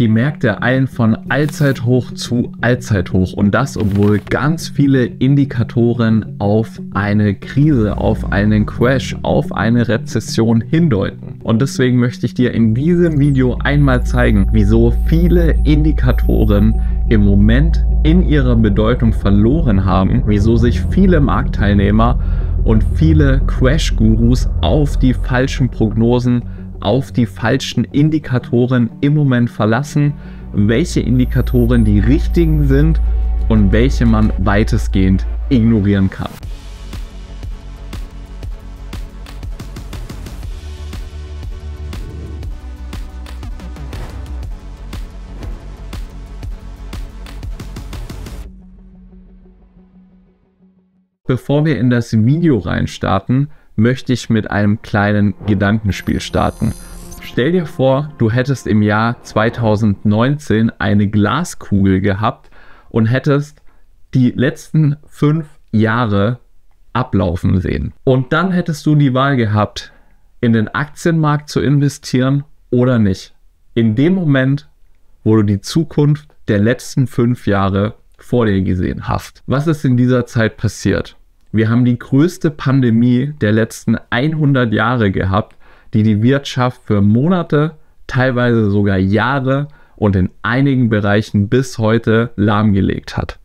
Die Märkte eilen von Allzeithoch zu Allzeithoch und das, obwohl ganz viele Indikatoren auf eine Krise, auf einen Crash, auf eine Rezession hindeuten. Und deswegen möchte ich dir in diesem Video einmal zeigen, wieso viele Indikatoren im Moment in ihrer Bedeutung verloren haben, wieso sich viele Marktteilnehmer und viele Crash-Gurus auf die falschen Prognosen auf die falschen Indikatoren im Moment verlassen, welche Indikatoren die richtigen sind und welche man weitestgehend ignorieren kann. Bevor wir in das Video reinstarten, möchte ich mit einem kleinen Gedankenspiel starten. Stell dir vor, du hättest im Jahr 2019 eine Glaskugel gehabt und hättest die letzten fünf Jahre ablaufen sehen. Und dann hättest du die Wahl gehabt, in den Aktienmarkt zu investieren oder nicht. In dem Moment, wo du die Zukunft der letzten fünf Jahre vor dir gesehen hast. Was ist in dieser Zeit passiert? Wir haben die größte Pandemie der letzten 100 Jahre gehabt, die die Wirtschaft für Monate, teilweise sogar Jahre und in einigen Bereichen bis heute lahmgelegt hat.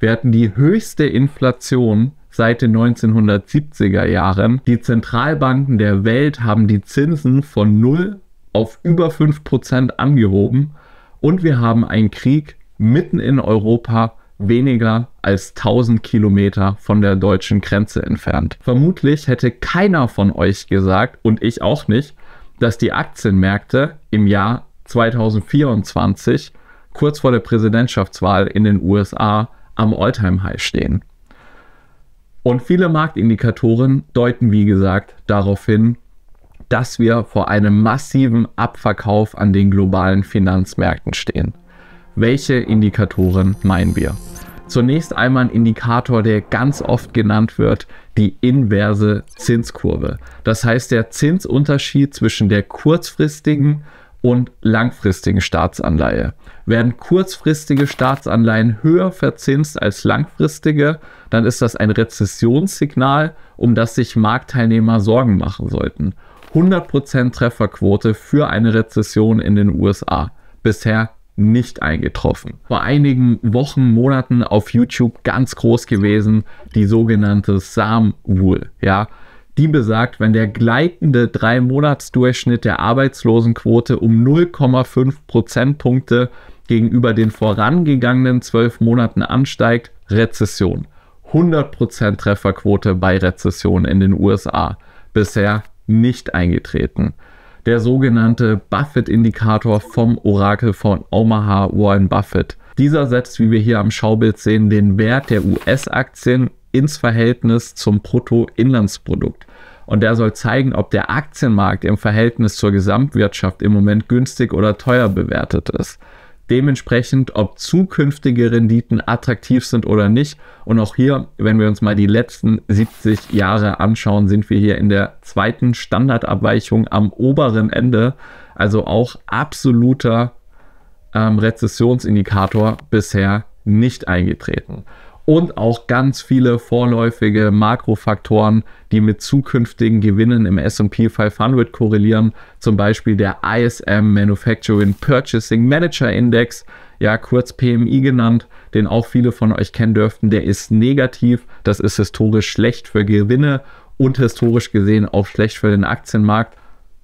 Wir hatten die höchste Inflation seit den 1970er Jahren. Die Zentralbanken der Welt haben die Zinsen von 0 auf über 5% angehoben und wir haben einen Krieg mitten in Europa weniger als 1000 Kilometer von der deutschen Grenze entfernt. Vermutlich hätte keiner von euch gesagt, und ich auch nicht, dass die Aktienmärkte im Jahr 2024, kurz vor der Präsidentschaftswahl in den USA, am Alltime-High stehen. Und viele Marktindikatoren deuten, wie gesagt, darauf hin, dass wir vor einem massiven Abverkauf an den globalen Finanzmärkten stehen. Welche Indikatoren meinen wir? Zunächst einmal ein Indikator, der ganz oft genannt wird, die inverse Zinskurve. Das heißt der Zinsunterschied zwischen der kurzfristigen und langfristigen Staatsanleihe. Werden kurzfristige Staatsanleihen höher verzinst als langfristige, dann ist das ein Rezessionssignal, um das sich Marktteilnehmer Sorgen machen sollten. 100% Trefferquote für eine Rezession in den USA. Bisher nicht eingetroffen. Vor einigen Wochen, Monaten auf YouTube ganz groß gewesen, die sogenannte SAM Rule, ja. Die besagt, wenn der gleitende Drei-Monats-Durchschnitt der Arbeitslosenquote um 0,5 Prozentpunkte gegenüber den vorangegangenen zwölf Monaten ansteigt, Rezession. 100% Trefferquote bei Rezession in den USA. Bisher nicht eingetreten der sogenannte Buffett-Indikator vom Orakel von Omaha Warren Buffett. Dieser setzt, wie wir hier am Schaubild sehen, den Wert der US-Aktien ins Verhältnis zum Bruttoinlandsprodukt. Und der soll zeigen, ob der Aktienmarkt im Verhältnis zur Gesamtwirtschaft im Moment günstig oder teuer bewertet ist dementsprechend, ob zukünftige Renditen attraktiv sind oder nicht. Und auch hier, wenn wir uns mal die letzten 70 Jahre anschauen, sind wir hier in der zweiten Standardabweichung am oberen Ende. Also auch absoluter ähm, Rezessionsindikator bisher nicht eingetreten und auch ganz viele vorläufige Makrofaktoren, die mit zukünftigen Gewinnen im SP 500 korrelieren, zum Beispiel der ISM Manufacturing Purchasing Manager Index, ja kurz PMI genannt, den auch viele von euch kennen dürften, der ist negativ, das ist historisch schlecht für Gewinne und historisch gesehen auch schlecht für den Aktienmarkt.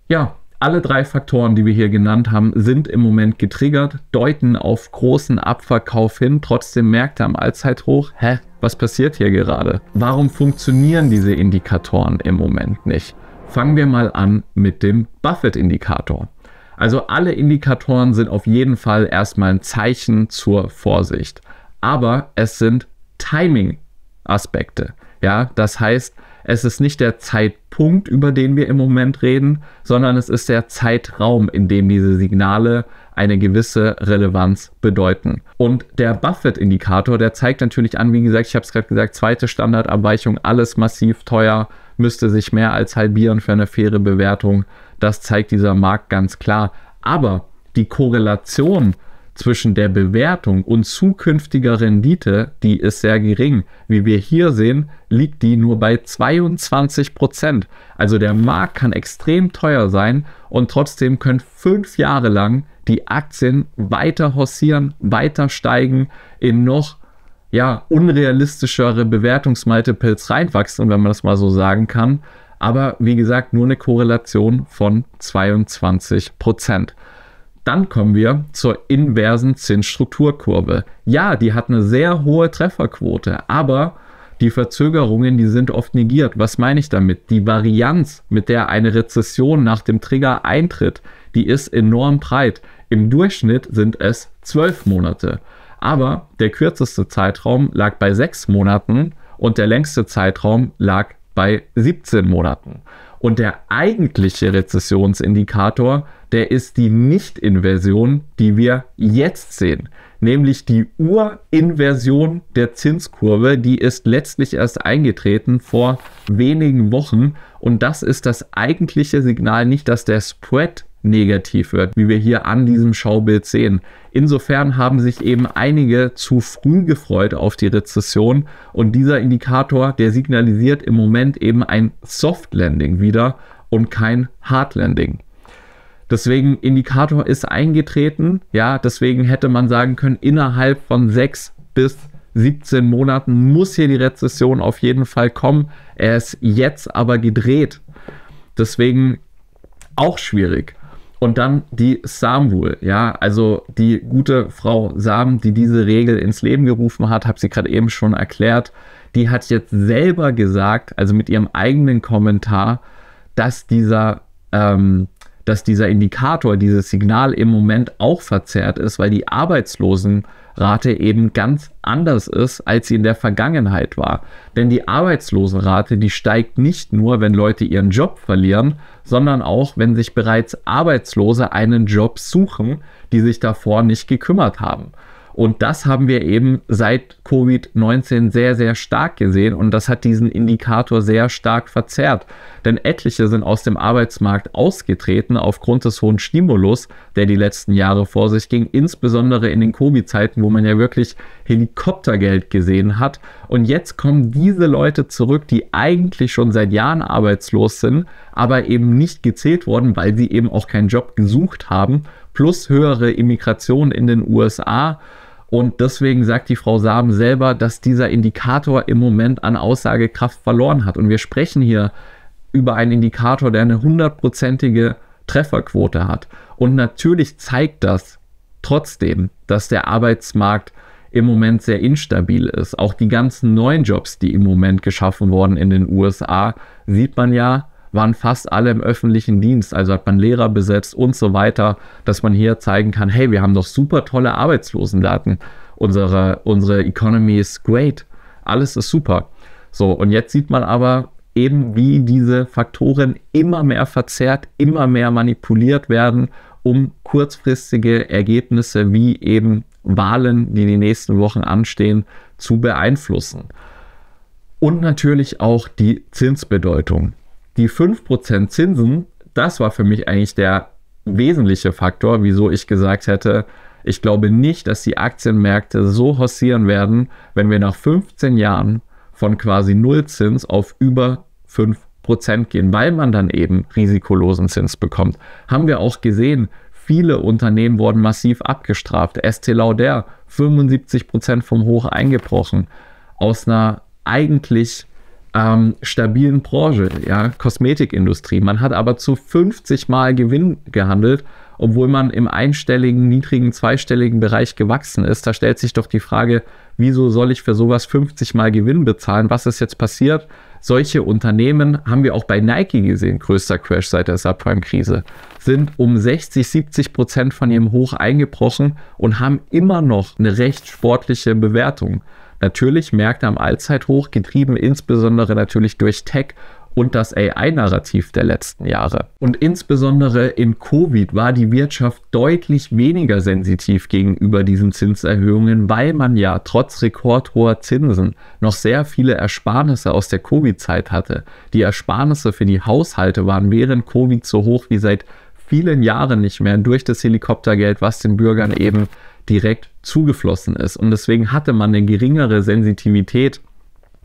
Ja, alle drei Faktoren, die wir hier genannt haben, sind im Moment getriggert, deuten auf großen Abverkauf hin. Trotzdem merkt er am Allzeithoch. Hä? Was passiert hier gerade? Warum funktionieren diese Indikatoren im Moment nicht? Fangen wir mal an mit dem Buffett-Indikator. Also alle Indikatoren sind auf jeden Fall erstmal ein Zeichen zur Vorsicht. Aber es sind Timing-Aspekte. Ja, das heißt, es ist nicht der Zeitpunkt, über den wir im Moment reden, sondern es ist der Zeitraum, in dem diese Signale eine gewisse Relevanz bedeuten. Und der Buffett-Indikator, der zeigt natürlich an, wie gesagt, ich habe es gerade gesagt, zweite Standardabweichung, alles massiv teuer, müsste sich mehr als halbieren für eine faire Bewertung. Das zeigt dieser Markt ganz klar. Aber die Korrelation zwischen der Bewertung und zukünftiger Rendite, die ist sehr gering. Wie wir hier sehen, liegt die nur bei 22 Prozent. Also der Markt kann extrem teuer sein und trotzdem können fünf Jahre lang die Aktien weiter horsieren, weiter steigen, in noch ja, unrealistischere Bewertungsmultiples reinwachsen, wenn man das mal so sagen kann. Aber wie gesagt, nur eine Korrelation von 22 Prozent. Dann kommen wir zur inversen Zinsstrukturkurve. Ja, die hat eine sehr hohe Trefferquote, aber die Verzögerungen, die sind oft negiert. Was meine ich damit? Die Varianz, mit der eine Rezession nach dem Trigger eintritt, die ist enorm breit. Im Durchschnitt sind es zwölf Monate. Aber der kürzeste Zeitraum lag bei sechs Monaten und der längste Zeitraum lag bei 17 Monaten. Und der eigentliche Rezessionsindikator, der ist die Nicht-Inversion, die wir jetzt sehen. Nämlich die Urinversion der Zinskurve, die ist letztlich erst eingetreten vor wenigen Wochen. Und das ist das eigentliche Signal, nicht dass der Spread negativ wird, wie wir hier an diesem Schaubild sehen. Insofern haben sich eben einige zu früh gefreut auf die Rezession und dieser Indikator, der signalisiert im Moment eben ein Soft Landing wieder und kein Hard Landing. Deswegen Indikator ist eingetreten, ja, deswegen hätte man sagen können, innerhalb von sechs bis 17 Monaten muss hier die Rezession auf jeden Fall kommen. Er ist jetzt aber gedreht. Deswegen auch schwierig. Und dann die Samuel, ja, also die gute Frau Sam, die diese Regel ins Leben gerufen hat, habe sie gerade eben schon erklärt, die hat jetzt selber gesagt, also mit ihrem eigenen Kommentar, dass dieser, ähm, dass dieser Indikator, dieses Signal im Moment auch verzerrt ist, weil die Arbeitslosenrate eben ganz anders ist, als sie in der Vergangenheit war. Denn die Arbeitslosenrate, die steigt nicht nur, wenn Leute ihren Job verlieren, sondern auch, wenn sich bereits Arbeitslose einen Job suchen, die sich davor nicht gekümmert haben. Und das haben wir eben seit Covid-19 sehr, sehr stark gesehen und das hat diesen Indikator sehr stark verzerrt. Denn etliche sind aus dem Arbeitsmarkt ausgetreten aufgrund des hohen Stimulus, der die letzten Jahre vor sich ging, insbesondere in den Covid-Zeiten, wo man ja wirklich Helikoptergeld gesehen hat. Und jetzt kommen diese Leute zurück, die eigentlich schon seit Jahren arbeitslos sind, aber eben nicht gezählt wurden, weil sie eben auch keinen Job gesucht haben plus höhere Immigration in den USA. Und deswegen sagt die Frau Saben selber, dass dieser Indikator im Moment an Aussagekraft verloren hat. Und wir sprechen hier über einen Indikator, der eine hundertprozentige Trefferquote hat. Und natürlich zeigt das trotzdem, dass der Arbeitsmarkt im Moment sehr instabil ist. Auch die ganzen neuen Jobs, die im Moment geschaffen wurden in den USA, sieht man ja, waren fast alle im öffentlichen Dienst. Also hat man Lehrer besetzt und so weiter, dass man hier zeigen kann, hey, wir haben doch super tolle Arbeitslosendaten. Unsere, unsere Economy ist great. Alles ist super. So, und jetzt sieht man aber eben, wie diese Faktoren immer mehr verzerrt, immer mehr manipuliert werden, um kurzfristige Ergebnisse wie eben Wahlen, die in den nächsten Wochen anstehen, zu beeinflussen. Und natürlich auch die Zinsbedeutung die 5% Zinsen, das war für mich eigentlich der wesentliche Faktor, wieso ich gesagt hätte, ich glaube nicht, dass die Aktienmärkte so hossieren werden, wenn wir nach 15 Jahren von quasi Nullzins auf über 5% gehen, weil man dann eben risikolosen Zins bekommt. Haben wir auch gesehen, viele Unternehmen wurden massiv abgestraft. ST Lauder 75% vom Hoch eingebrochen. Aus einer eigentlich ähm, stabilen Branche, ja, Kosmetikindustrie. Man hat aber zu 50 Mal Gewinn gehandelt, obwohl man im einstelligen, niedrigen, zweistelligen Bereich gewachsen ist. Da stellt sich doch die Frage, wieso soll ich für sowas 50 Mal Gewinn bezahlen? Was ist jetzt passiert? Solche Unternehmen haben wir auch bei Nike gesehen, größter Crash seit der Subprime-Krise, sind um 60, 70 Prozent von ihrem Hoch eingebrochen und haben immer noch eine recht sportliche Bewertung. Natürlich Märkte am Allzeithoch, getrieben insbesondere natürlich durch Tech und das AI-Narrativ der letzten Jahre. Und insbesondere in Covid war die Wirtschaft deutlich weniger sensitiv gegenüber diesen Zinserhöhungen, weil man ja trotz rekordhoher Zinsen noch sehr viele Ersparnisse aus der Covid-Zeit hatte. Die Ersparnisse für die Haushalte waren während Covid so hoch wie seit vielen Jahren nicht mehr durch das Helikoptergeld, was den Bürgern eben direkt zugeflossen ist. Und deswegen hatte man eine geringere Sensitivität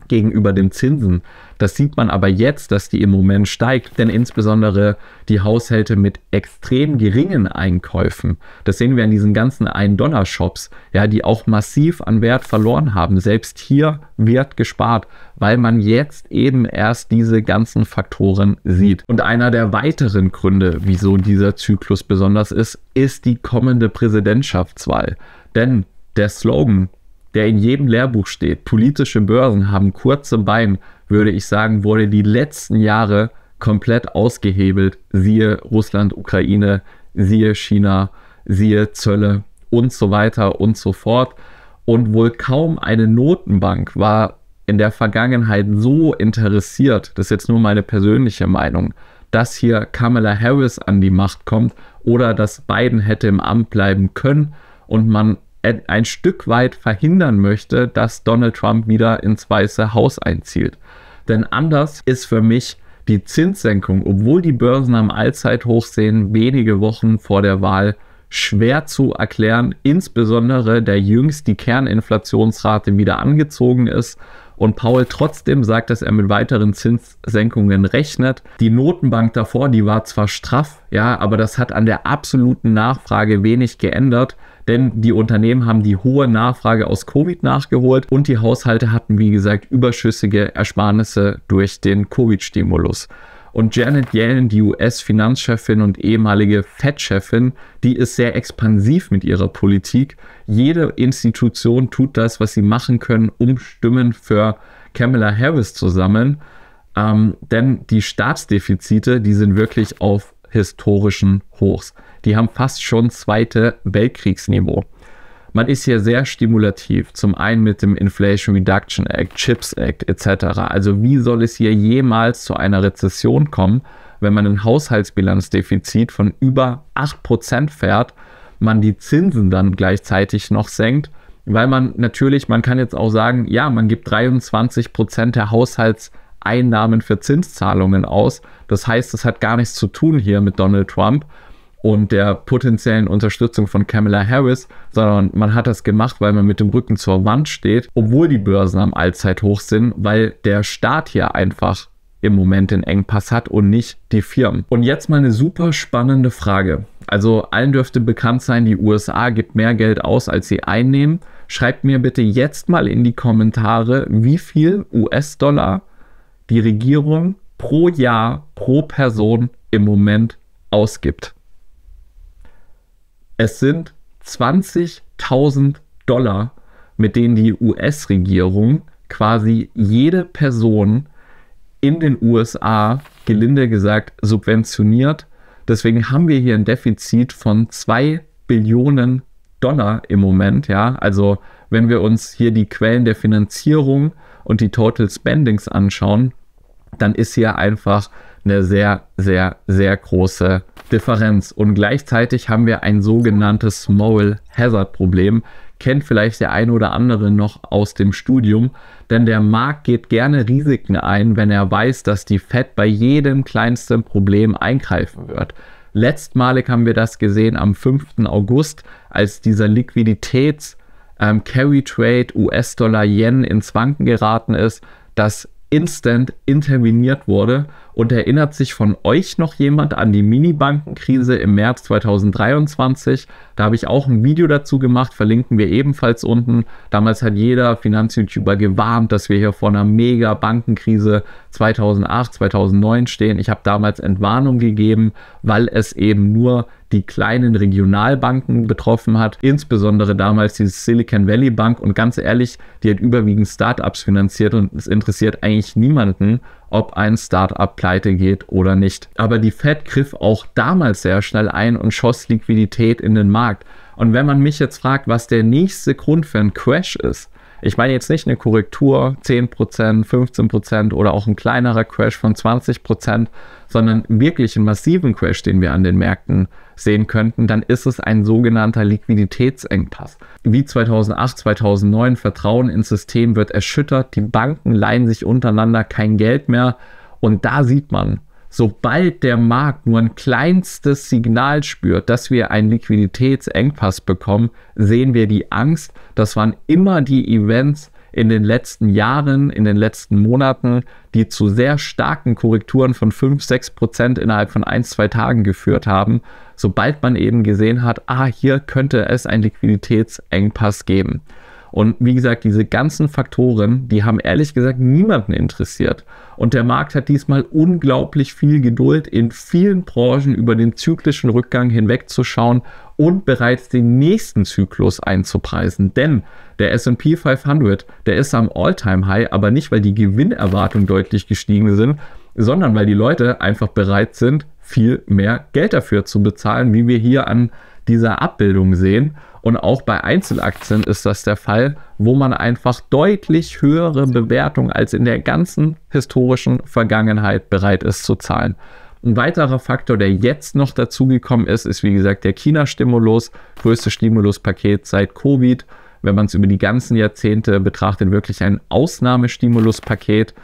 gegenüber dem Zinsen. Das sieht man aber jetzt, dass die im Moment steigt, denn insbesondere die Haushalte mit extrem geringen Einkäufen, das sehen wir an diesen ganzen 1-Dollar-Shops, ja, die auch massiv an Wert verloren haben. Selbst hier wird gespart, weil man jetzt eben erst diese ganzen Faktoren sieht. Und einer der weiteren Gründe, wieso dieser Zyklus besonders ist, ist die kommende Präsidentschaftswahl. Denn der Slogan, der in jedem Lehrbuch steht, politische Börsen haben kurze Beine, würde ich sagen, wurde die letzten Jahre komplett ausgehebelt. Siehe Russland, Ukraine, siehe China, siehe Zölle und so weiter und so fort. Und wohl kaum eine Notenbank war in der Vergangenheit so interessiert, das ist jetzt nur meine persönliche Meinung, dass hier Kamala Harris an die Macht kommt oder dass Biden hätte im Amt bleiben können und man ein Stück weit verhindern möchte, dass Donald Trump wieder ins Weiße Haus einzielt. Denn anders ist für mich die Zinssenkung, obwohl die Börsen am Allzeithoch sehen, wenige Wochen vor der Wahl schwer zu erklären, insbesondere der jüngst die Kerninflationsrate wieder angezogen ist und Paul trotzdem sagt, dass er mit weiteren Zinssenkungen rechnet. Die Notenbank davor, die war zwar straff, ja, aber das hat an der absoluten Nachfrage wenig geändert denn die Unternehmen haben die hohe Nachfrage aus Covid nachgeholt und die Haushalte hatten, wie gesagt, überschüssige Ersparnisse durch den Covid-Stimulus. Und Janet Yellen, die US-Finanzchefin und ehemalige Fed-Chefin, die ist sehr expansiv mit ihrer Politik. Jede Institution tut das, was sie machen können, um Stimmen für Kamala Harris zu sammeln. Ähm, denn die Staatsdefizite, die sind wirklich auf historischen Hochs. Die haben fast schon zweite Weltkriegsniveau. Man ist hier sehr stimulativ, zum einen mit dem Inflation Reduction Act, Chips Act etc. Also wie soll es hier jemals zu einer Rezession kommen, wenn man ein Haushaltsbilanzdefizit von über 8% fährt, man die Zinsen dann gleichzeitig noch senkt, weil man natürlich, man kann jetzt auch sagen, ja, man gibt 23% der Haushaltsbilanz. Einnahmen für Zinszahlungen aus. Das heißt, das hat gar nichts zu tun hier mit Donald Trump und der potenziellen Unterstützung von Kamala Harris, sondern man hat das gemacht, weil man mit dem Rücken zur Wand steht, obwohl die Börsen am Allzeithoch sind, weil der Staat hier einfach im Moment den Engpass hat und nicht die Firmen. Und jetzt mal eine super spannende Frage. Also allen dürfte bekannt sein, die USA gibt mehr Geld aus, als sie einnehmen. Schreibt mir bitte jetzt mal in die Kommentare, wie viel US-Dollar die Regierung pro Jahr, pro Person im Moment ausgibt. Es sind 20.000 Dollar, mit denen die US-Regierung quasi jede Person in den USA, gelinde gesagt, subventioniert. Deswegen haben wir hier ein Defizit von 2 Billionen Dollar im Moment, ja. Also wenn wir uns hier die Quellen der Finanzierung und die Total Spendings anschauen, dann ist hier einfach eine sehr, sehr, sehr große Differenz. Und gleichzeitig haben wir ein sogenanntes Moral Hazard Problem. Kennt vielleicht der ein oder andere noch aus dem Studium, denn der Markt geht gerne Risiken ein, wenn er weiß, dass die Fed bei jedem kleinsten Problem eingreifen wird. Letztmalig haben wir das gesehen am 5. August, als dieser Liquiditäts-Carry-Trade ähm, US-Dollar-Yen ins Wanken geraten ist, das instant interveniert wurde und erinnert sich von euch noch jemand an die Mini-Bankenkrise im März 2023? Da habe ich auch ein Video dazu gemacht, verlinken wir ebenfalls unten. Damals hat jeder Finanz-YouTuber gewarnt, dass wir hier vor einer Mega-Bankenkrise 2008, 2009 stehen. Ich habe damals Entwarnung gegeben, weil es eben nur die kleinen Regionalbanken betroffen hat, insbesondere damals die Silicon Valley Bank. Und ganz ehrlich, die hat überwiegend Startups finanziert und es interessiert eigentlich niemanden, ob ein Startup pleite geht oder nicht. Aber die Fed griff auch damals sehr schnell ein und schoss Liquidität in den Markt. Und wenn man mich jetzt fragt, was der nächste Grund für einen Crash ist, ich meine jetzt nicht eine Korrektur 10%, 15% oder auch ein kleinerer Crash von 20%, sondern wirklich einen massiven Crash, den wir an den Märkten sehen könnten, dann ist es ein sogenannter Liquiditätsengpass. Wie 2008, 2009, Vertrauen ins System wird erschüttert, die Banken leihen sich untereinander kein Geld mehr und da sieht man, sobald der Markt nur ein kleinstes Signal spürt, dass wir einen Liquiditätsengpass bekommen, sehen wir die Angst. Das waren immer die Events in den letzten Jahren, in den letzten Monaten, die zu sehr starken Korrekturen von 5, 6 Prozent innerhalb von ein, zwei Tagen geführt haben, sobald man eben gesehen hat, ah, hier könnte es einen Liquiditätsengpass geben. Und wie gesagt, diese ganzen Faktoren, die haben ehrlich gesagt niemanden interessiert. Und der Markt hat diesmal unglaublich viel Geduld, in vielen Branchen über den zyklischen Rückgang hinwegzuschauen und bereits den nächsten Zyklus einzupreisen. Denn der SP 500, der ist am All-Time-High, aber nicht, weil die Gewinnerwartungen deutlich gestiegen sind, sondern weil die Leute einfach bereit sind, viel mehr Geld dafür zu bezahlen, wie wir hier an dieser Abbildung sehen. Und auch bei Einzelaktien ist das der Fall, wo man einfach deutlich höhere Bewertungen als in der ganzen historischen Vergangenheit bereit ist zu zahlen. Ein weiterer Faktor, der jetzt noch dazugekommen ist, ist wie gesagt der China-Stimulus, größtes Stimuluspaket seit Covid. Wenn man es über die ganzen Jahrzehnte betrachtet, wirklich ein Ausnahmestimuluspaket.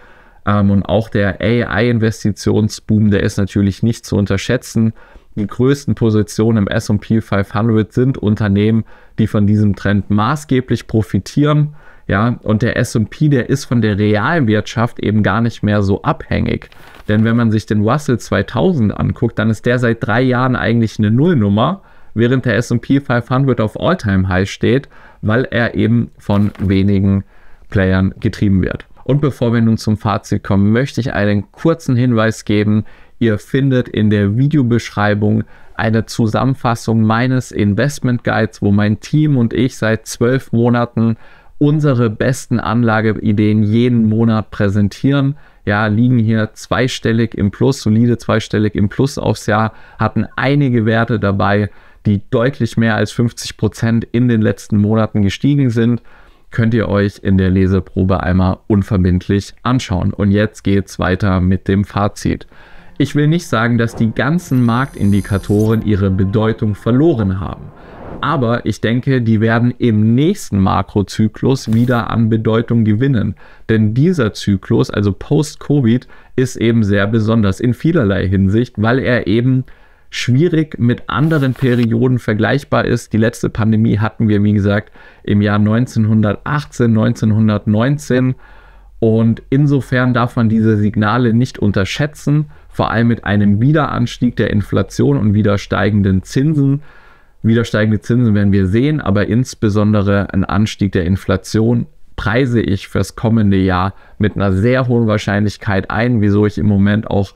Ähm, und auch der AI-Investitionsboom, der ist natürlich nicht zu unterschätzen die größten Positionen im SP 500 sind Unternehmen, die von diesem Trend maßgeblich profitieren. Ja, und der SP, der ist von der Realwirtschaft eben gar nicht mehr so abhängig. Denn wenn man sich den Russell 2000 anguckt, dann ist der seit drei Jahren eigentlich eine Nullnummer, während der SP 500 auf Alltime High steht, weil er eben von wenigen Playern getrieben wird. Und bevor wir nun zum Fazit kommen, möchte ich einen kurzen Hinweis geben. Ihr findet in der Videobeschreibung eine Zusammenfassung meines Investment Guides, wo mein Team und ich seit zwölf Monaten unsere besten Anlageideen jeden Monat präsentieren. Ja, liegen hier zweistellig im Plus, solide zweistellig im Plus aufs Jahr, hatten einige Werte dabei, die deutlich mehr als 50 Prozent in den letzten Monaten gestiegen sind könnt ihr euch in der Leseprobe einmal unverbindlich anschauen. Und jetzt geht's weiter mit dem Fazit. Ich will nicht sagen, dass die ganzen Marktindikatoren ihre Bedeutung verloren haben. Aber ich denke, die werden im nächsten Makrozyklus wieder an Bedeutung gewinnen. Denn dieser Zyklus, also Post-Covid, ist eben sehr besonders in vielerlei Hinsicht, weil er eben schwierig mit anderen Perioden vergleichbar ist. Die letzte Pandemie hatten wir, wie gesagt, im Jahr 1918, 1919. Und insofern darf man diese Signale nicht unterschätzen vor allem mit einem Wiederanstieg der Inflation und wieder steigenden Zinsen. Wieder steigende Zinsen werden wir sehen, aber insbesondere ein Anstieg der Inflation preise ich fürs kommende Jahr mit einer sehr hohen Wahrscheinlichkeit ein, wieso ich im Moment auch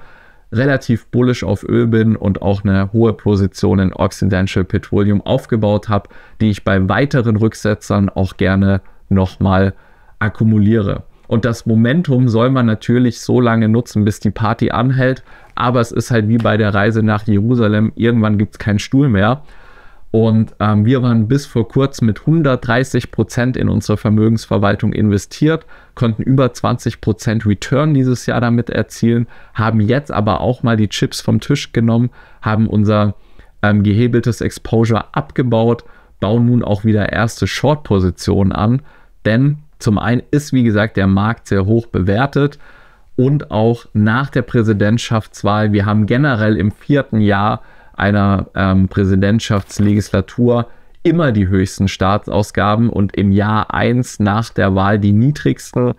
relativ bullisch auf Öl bin und auch eine hohe Position in Occidental Petroleum aufgebaut habe, die ich bei weiteren Rücksetzern auch gerne nochmal akkumuliere. Und das Momentum soll man natürlich so lange nutzen, bis die Party anhält. Aber es ist halt wie bei der Reise nach Jerusalem, irgendwann gibt es keinen Stuhl mehr. Und ähm, wir waren bis vor kurzem mit 130 Prozent in unsere Vermögensverwaltung investiert, konnten über 20 Prozent Return dieses Jahr damit erzielen, haben jetzt aber auch mal die Chips vom Tisch genommen, haben unser ähm, gehebeltes Exposure abgebaut, bauen nun auch wieder erste Short-Positionen an, denn zum einen ist, wie gesagt, der Markt sehr hoch bewertet und auch nach der Präsidentschaftswahl. Wir haben generell im vierten Jahr einer ähm, Präsidentschaftslegislatur immer die höchsten Staatsausgaben und im Jahr 1 nach der Wahl die niedrigsten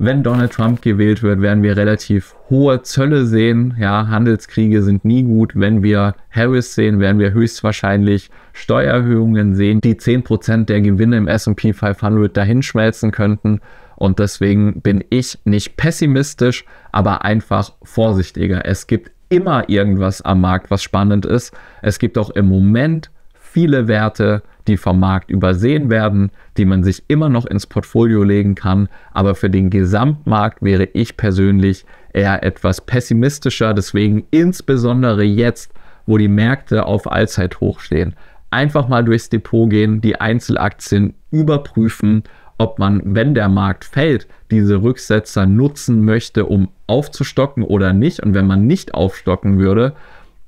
wenn Donald Trump gewählt wird, werden wir relativ hohe Zölle sehen. Ja, Handelskriege sind nie gut. Wenn wir Harris sehen, werden wir höchstwahrscheinlich Steuererhöhungen sehen, die 10% der Gewinne im SP 500 dahinschmelzen könnten. Und deswegen bin ich nicht pessimistisch, aber einfach vorsichtiger. Es gibt immer irgendwas am Markt, was spannend ist. Es gibt auch im Moment viele Werte, die vom Markt übersehen werden, die man sich immer noch ins Portfolio legen kann. Aber für den Gesamtmarkt wäre ich persönlich eher etwas pessimistischer. Deswegen insbesondere jetzt, wo die Märkte auf Allzeithoch stehen, einfach mal durchs Depot gehen, die Einzelaktien überprüfen, ob man, wenn der Markt fällt, diese Rücksetzer nutzen möchte, um aufzustocken oder nicht. Und wenn man nicht aufstocken würde,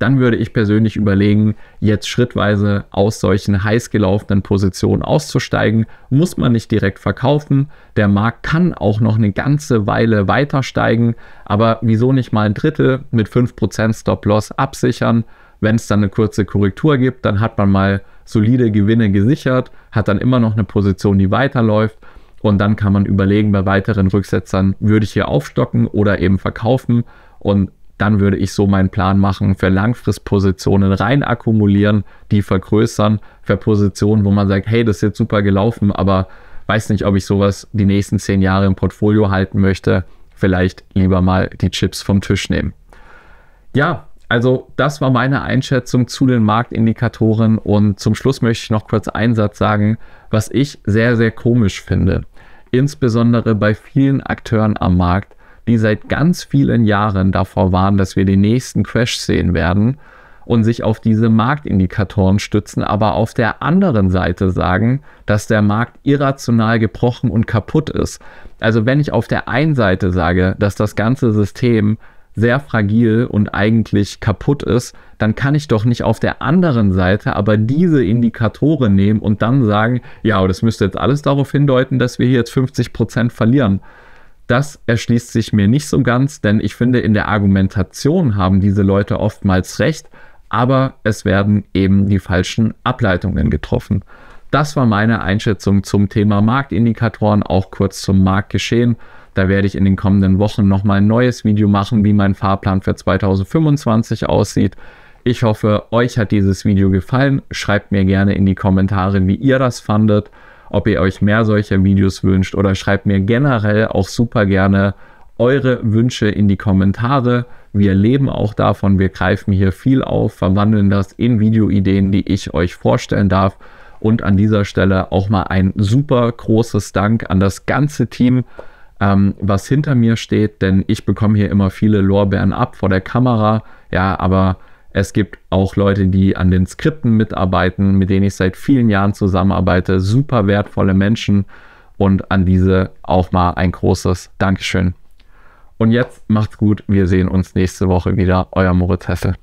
dann würde ich persönlich überlegen, jetzt schrittweise aus solchen heiß gelaufenen Positionen auszusteigen. Muss man nicht direkt verkaufen. Der Markt kann auch noch eine ganze Weile weiter steigen, aber wieso nicht mal ein Drittel mit 5% Stop-Loss absichern? Wenn es dann eine kurze Korrektur gibt, dann hat man mal solide Gewinne gesichert, hat dann immer noch eine Position, die weiterläuft. Und dann kann man überlegen, bei weiteren Rücksetzern würde ich hier aufstocken oder eben verkaufen. Und dann würde ich so meinen Plan machen, für Langfristpositionen rein akkumulieren, die vergrößern, für Positionen, wo man sagt, hey, das ist jetzt super gelaufen, aber weiß nicht, ob ich sowas die nächsten zehn Jahre im Portfolio halten möchte, vielleicht lieber mal die Chips vom Tisch nehmen. Ja, also das war meine Einschätzung zu den Marktindikatoren und zum Schluss möchte ich noch kurz einen Satz sagen, was ich sehr, sehr komisch finde. Insbesondere bei vielen Akteuren am Markt die seit ganz vielen Jahren davor waren, dass wir den nächsten Crash sehen werden und sich auf diese Marktindikatoren stützen, aber auf der anderen Seite sagen, dass der Markt irrational gebrochen und kaputt ist. Also wenn ich auf der einen Seite sage, dass das ganze System sehr fragil und eigentlich kaputt ist, dann kann ich doch nicht auf der anderen Seite aber diese Indikatoren nehmen und dann sagen, ja, das müsste jetzt alles darauf hindeuten, dass wir hier jetzt 50% Prozent verlieren das erschließt sich mir nicht so ganz, denn ich finde, in der Argumentation haben diese Leute oftmals recht, aber es werden eben die falschen Ableitungen getroffen. Das war meine Einschätzung zum Thema Marktindikatoren, auch kurz zum Marktgeschehen. Da werde ich in den kommenden Wochen nochmal ein neues Video machen, wie mein Fahrplan für 2025 aussieht. Ich hoffe, euch hat dieses Video gefallen. Schreibt mir gerne in die Kommentare, wie ihr das fandet ob ihr euch mehr solcher Videos wünscht oder schreibt mir generell auch super gerne eure Wünsche in die Kommentare. Wir leben auch davon, wir greifen hier viel auf, verwandeln das in Videoideen, die ich euch vorstellen darf. Und an dieser Stelle auch mal ein super großes Dank an das ganze Team, ähm, was hinter mir steht, denn ich bekomme hier immer viele Lorbeeren ab vor der Kamera. Ja, aber es gibt auch Leute, die an den Skripten mitarbeiten, mit denen ich seit vielen Jahren zusammenarbeite. Super wertvolle Menschen und an diese auch mal ein großes Dankeschön. Und jetzt macht's gut. Wir sehen uns nächste Woche wieder. Euer Moritz Hesse.